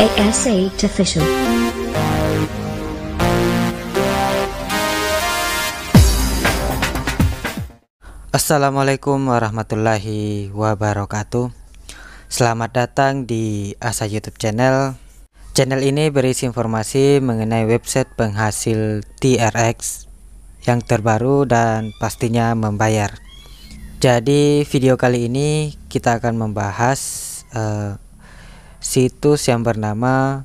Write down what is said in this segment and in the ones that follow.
as Official. Assalamualaikum warahmatullahi wabarakatuh. Selamat datang di Asa YouTube channel. Channel ini berisi informasi mengenai website penghasil TRX yang terbaru dan pastinya membayar. Jadi video kali ini kita akan membahas uh, situs yang bernama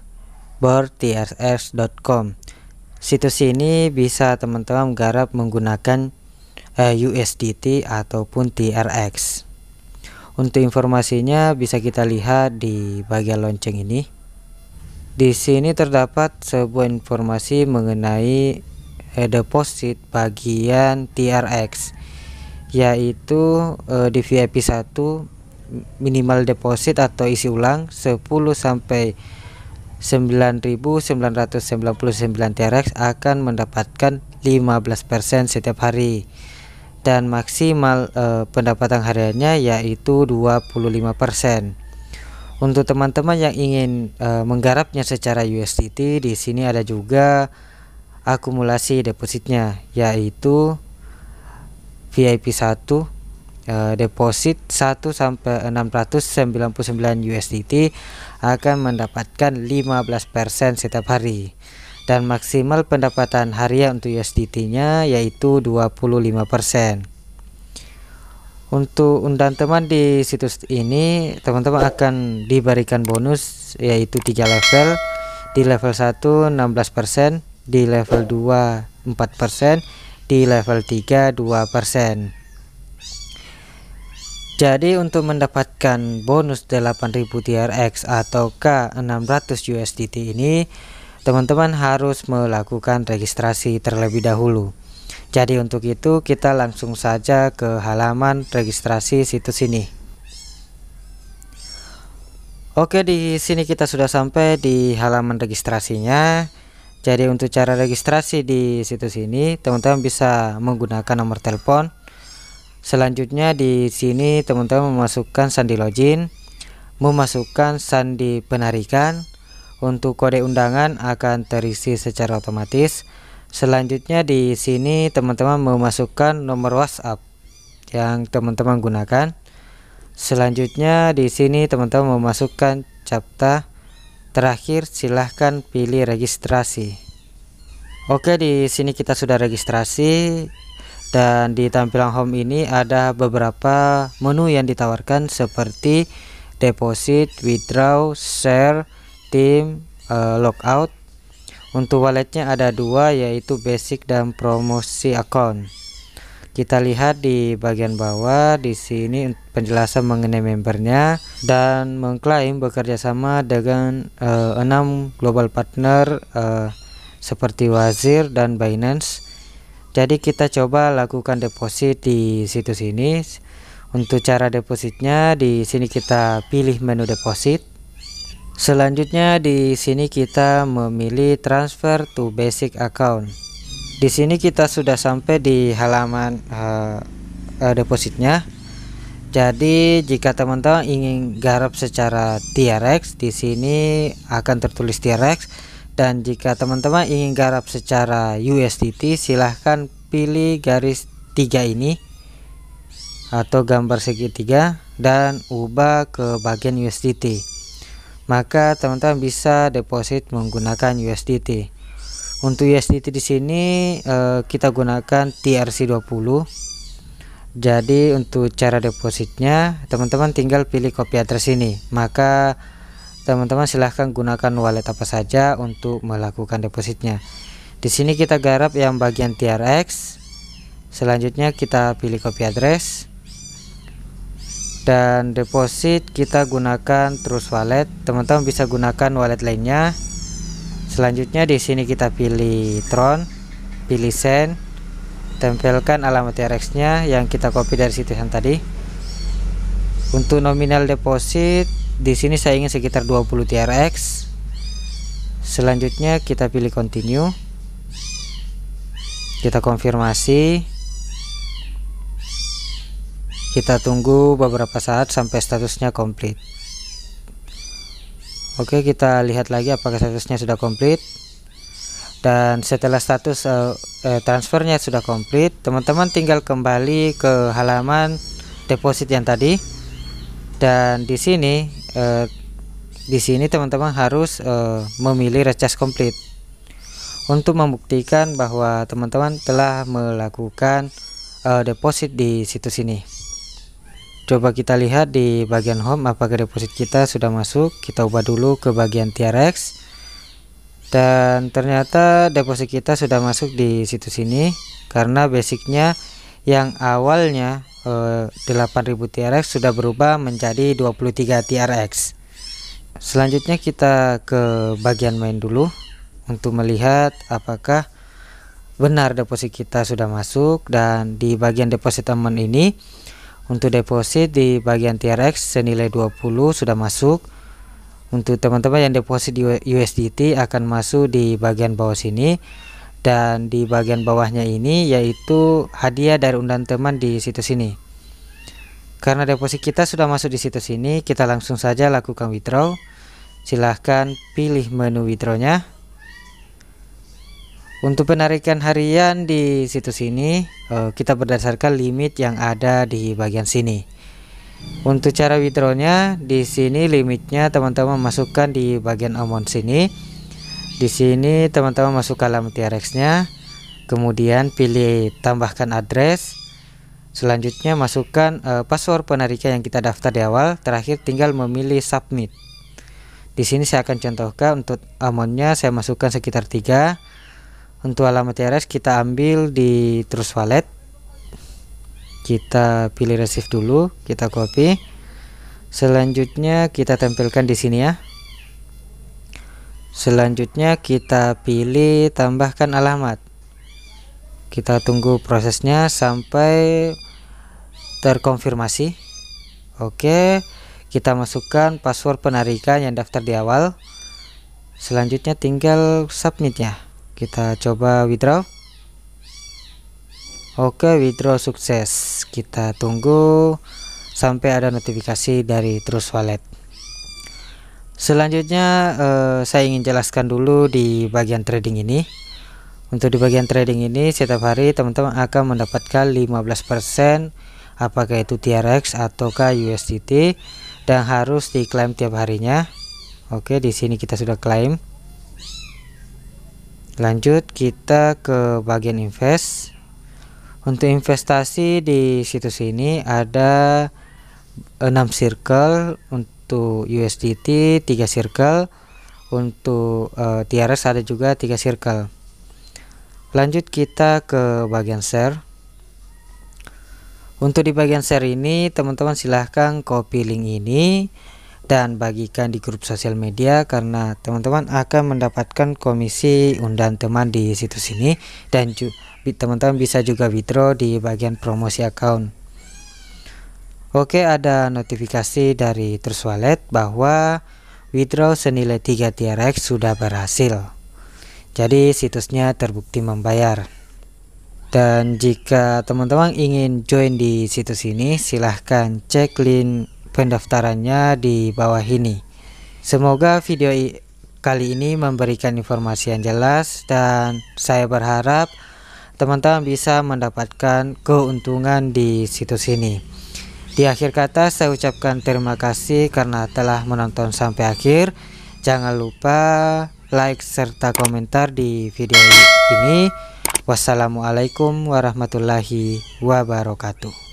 bortrs.com. Situs ini bisa teman-teman garap menggunakan eh, USDT ataupun TRX. Untuk informasinya bisa kita lihat di bagian lonceng ini. Di sini terdapat sebuah informasi mengenai eh, deposit bagian TRX yaitu eh, di VIP 1 minimal deposit atau isi ulang 10 sampai 9.999 TRX akan mendapatkan 15% setiap hari dan maksimal eh, pendapatan hariannya yaitu 25%. Untuk teman-teman yang ingin e, menggarapnya secara USDT, di sini ada juga akumulasi depositnya, yaitu VIP 1 Eh, deposit 1 sampai 699 USDT akan mendapatkan 15% setiap hari dan maksimal pendapatan harian untuk USDT-nya yaitu 25%. Untuk undan teman di situs ini, teman-teman akan diberikan bonus yaitu 3 level. Di level 1 16%, di level 2 4%, di level 3 2%. Jadi untuk mendapatkan bonus 8000 TRX atau K600 USDT ini teman-teman harus melakukan registrasi terlebih dahulu Jadi untuk itu kita langsung saja ke halaman registrasi situs ini Oke di sini kita sudah sampai di halaman registrasinya Jadi untuk cara registrasi di situs ini teman-teman bisa menggunakan nomor telepon Selanjutnya di sini teman-teman memasukkan sandi login, memasukkan sandi penarikan. Untuk kode undangan akan terisi secara otomatis. Selanjutnya di sini teman-teman memasukkan nomor WhatsApp yang teman-teman gunakan. Selanjutnya di sini teman-teman memasukkan capta. Terakhir silahkan pilih registrasi. Oke di sini kita sudah registrasi dan di tampilan home ini ada beberapa menu yang ditawarkan seperti deposit, withdraw, share, team, uh, eh, logout untuk walletnya ada dua yaitu basic dan promosi account kita lihat di bagian bawah di sini penjelasan mengenai membernya dan mengklaim bekerja sama dengan uh, eh, 6 global partner uh, seperti Wazir dan Binance jadi kita coba lakukan deposit di situs ini untuk cara depositnya di sini kita pilih menu deposit selanjutnya di sini kita memilih transfer to basic account di sini kita sudah sampai di halaman uh, uh, depositnya jadi jika teman-teman ingin garap secara TRX di sini akan tertulis TRX dan jika teman-teman ingin garap secara USDT silahkan pilih garis tiga ini atau gambar segitiga dan ubah ke bagian USDT maka teman-teman bisa deposit menggunakan USDT untuk USDT di sini eh, kita gunakan TRC20 jadi untuk cara depositnya teman-teman tinggal pilih copy address ini maka teman-teman silahkan gunakan wallet apa saja untuk melakukan depositnya di sini kita garap yang bagian TRX selanjutnya kita pilih copy address dan deposit kita gunakan terus wallet teman-teman bisa gunakan wallet lainnya selanjutnya di sini kita pilih Tron pilih send tempelkan alamat TRX nya yang kita copy dari situs yang tadi untuk nominal deposit di sini saya ingin sekitar 20 TRX selanjutnya kita pilih continue kita konfirmasi kita tunggu beberapa saat sampai statusnya komplit oke kita lihat lagi apakah statusnya sudah komplit dan setelah status uh, eh, transfernya sudah komplit teman-teman tinggal kembali ke halaman deposit yang tadi dan di sini Eh, di sini teman-teman harus uh, memilih recharge komplit untuk membuktikan bahwa teman-teman telah melakukan uh, deposit di situs ini coba kita lihat di bagian home apakah deposit kita sudah masuk kita ubah dulu ke bagian TRX dan ternyata deposit kita sudah masuk di situs ini karena basicnya yang awalnya eh, 8000 TRX sudah berubah menjadi 23 TRX selanjutnya kita ke bagian main dulu untuk melihat apakah benar deposit kita sudah masuk dan di bagian deposit teman ini untuk deposit di bagian TRX senilai 20 sudah masuk untuk teman-teman yang deposit di USDT akan masuk di bagian bawah sini dan di bagian bawahnya ini yaitu hadiah dari undang teman di situs ini karena deposit kita sudah masuk di situs ini kita langsung saja lakukan withdraw silahkan pilih menu withdraw nya untuk penarikan harian di situs ini eh, kita berdasarkan limit yang ada di bagian sini untuk cara withdrawnya di sini limitnya teman-teman masukkan di bagian amount sini di sini teman-teman masuk ke alamat TRX-nya, kemudian pilih tambahkan address. Selanjutnya masukkan uh, password penarikan yang kita daftar di awal, terakhir tinggal memilih submit. Di sini saya akan contohkan untuk amonnya saya masukkan sekitar tiga, Untuk alamat TRX kita ambil di Trust Wallet. Kita pilih receive dulu, kita copy. Selanjutnya kita tempelkan di sini ya. Selanjutnya kita pilih tambahkan alamat. Kita tunggu prosesnya sampai terkonfirmasi. Oke, kita masukkan password penarikan yang daftar di awal. Selanjutnya tinggal submit ya. Kita coba withdraw. Oke, withdraw sukses. Kita tunggu sampai ada notifikasi dari Trust Wallet. Selanjutnya eh, saya ingin jelaskan dulu di bagian trading ini. Untuk di bagian trading ini setiap hari teman-teman akan mendapatkan 15% apakah itu TRX ataukah USDT dan harus diklaim tiap harinya. Oke, di sini kita sudah klaim. Lanjut kita ke bagian invest. Untuk investasi di situs ini ada 6 circle untuk untuk USDT tiga circle untuk uh, eh, TRS ada juga tiga circle lanjut kita ke bagian share untuk di bagian share ini teman-teman silahkan copy link ini dan bagikan di grup sosial media karena teman-teman akan mendapatkan komisi undan teman di situs ini dan teman-teman bisa juga withdraw di bagian promosi account Oke ada notifikasi dari Trust Wallet bahwa withdraw senilai 3 TRX sudah berhasil jadi situsnya terbukti membayar dan jika teman-teman ingin join di situs ini silahkan cek link pendaftarannya di bawah ini semoga video kali ini memberikan informasi yang jelas dan saya berharap teman-teman bisa mendapatkan keuntungan di situs ini di akhir kata saya ucapkan terima kasih karena telah menonton sampai akhir. Jangan lupa like serta komentar di video ini. Wassalamualaikum warahmatullahi wabarakatuh.